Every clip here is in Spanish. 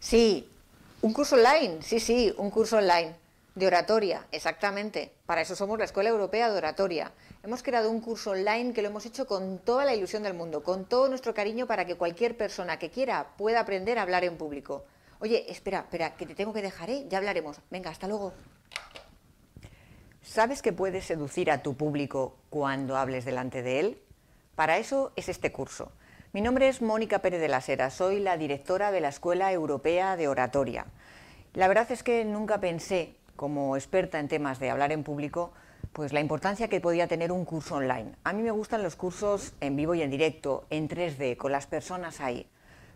Sí, un curso online, sí, sí, un curso online de oratoria, exactamente. Para eso somos la Escuela Europea de Oratoria. Hemos creado un curso online que lo hemos hecho con toda la ilusión del mundo, con todo nuestro cariño para que cualquier persona que quiera pueda aprender a hablar en público. Oye, espera, espera, que te tengo que dejar, ¿eh? Ya hablaremos. Venga, hasta luego. ¿Sabes que puedes seducir a tu público cuando hables delante de él? Para eso es este curso. Mi nombre es Mónica Pérez de la Sera, soy la directora de la Escuela Europea de Oratoria. La verdad es que nunca pensé, como experta en temas de hablar en público, pues la importancia que podía tener un curso online. A mí me gustan los cursos en vivo y en directo, en 3D, con las personas ahí.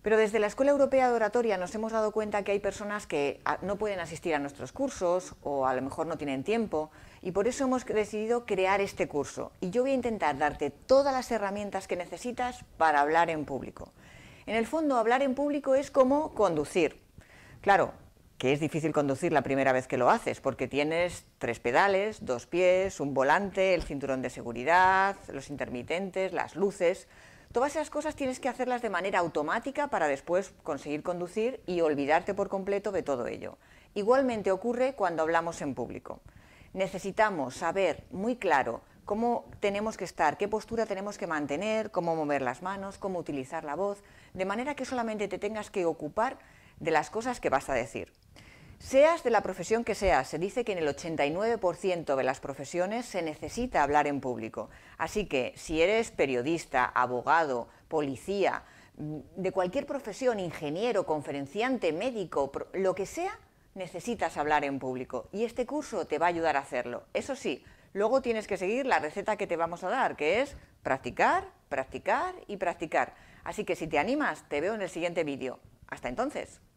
Pero desde la Escuela Europea de Oratoria nos hemos dado cuenta que hay personas que ah, no pueden asistir a nuestros cursos o a lo mejor no tienen tiempo y por eso hemos decidido crear este curso. Y yo voy a intentar darte todas las herramientas que necesitas para hablar en público. En el fondo, hablar en público es como conducir. Claro, que es difícil conducir la primera vez que lo haces, porque tienes tres pedales, dos pies, un volante, el cinturón de seguridad, los intermitentes, las luces. Todas esas cosas tienes que hacerlas de manera automática para después conseguir conducir y olvidarte por completo de todo ello. Igualmente ocurre cuando hablamos en público. Necesitamos saber muy claro cómo tenemos que estar, qué postura tenemos que mantener, cómo mover las manos, cómo utilizar la voz, de manera que solamente te tengas que ocupar de las cosas que vas a decir. Seas de la profesión que seas, se dice que en el 89% de las profesiones se necesita hablar en público. Así que si eres periodista, abogado, policía, mm, de cualquier profesión, ingeniero, conferenciante, médico, lo que sea, necesitas hablar en público. Y este curso te va a ayudar a hacerlo. Eso sí, luego tienes que seguir la receta que te vamos a dar, que es practicar, practicar y practicar. Así que si te animas, te veo en el siguiente vídeo. Hasta entonces.